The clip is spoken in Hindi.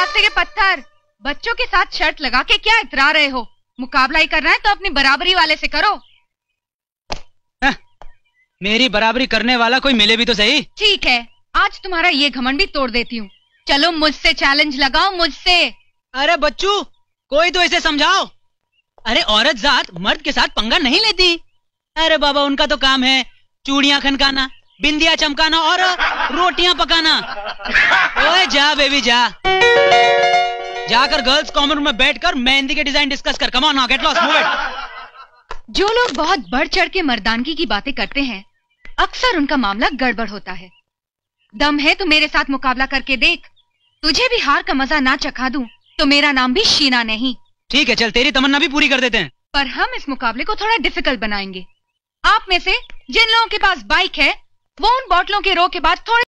रास्ते के पत्थर बच्चों के साथ शर्ट लगा के क्या इतरा रहे हो मुकाबला ही करना है तो अपनी बराबरी वाले से करो आ, हाँ, मेरी बराबरी करने वाला कोई मिले भी तो सही ठीक है आज तुम्हारा ये घमंड भी तोड़ देती हूँ चलो मुझसे चैलेंज लगाओ मुझसे अरे बच्चू कोई तो इसे समझाओ अरे औरत जात मर्द के साथ पंगा नहीं लेती अरे बाबा उनका तो काम है चूड़िया खनकाना बिंदिया चमकाना और रोटियां पकाना ओए जा बेबी जा जाकर गर्ल्स कॉमन रूम में बैठकर मेहंदी के डिजाइन डिस्कस कर कमा ना गेट लॉस मूवमेंट जो लोग बहुत बढ़ चढ़ के मर्दानगी की बातें करते हैं अक्सर उनका मामला गड़बड़ होता है दम है तो मेरे साथ मुकाबला करके देख तुझे भी हार का मजा ना चखा दूं तो मेरा नाम भी शीना नहीं ठीक है चल तेरी तमन्ना भी पूरी कर देते हैं पर हम इस मुकाबले को थोड़ा डिफिकल्ट बनाएंगे आप में से जिन लोगों के पास बाइक है वो उन बॉटलों के रो के बाद थोड़े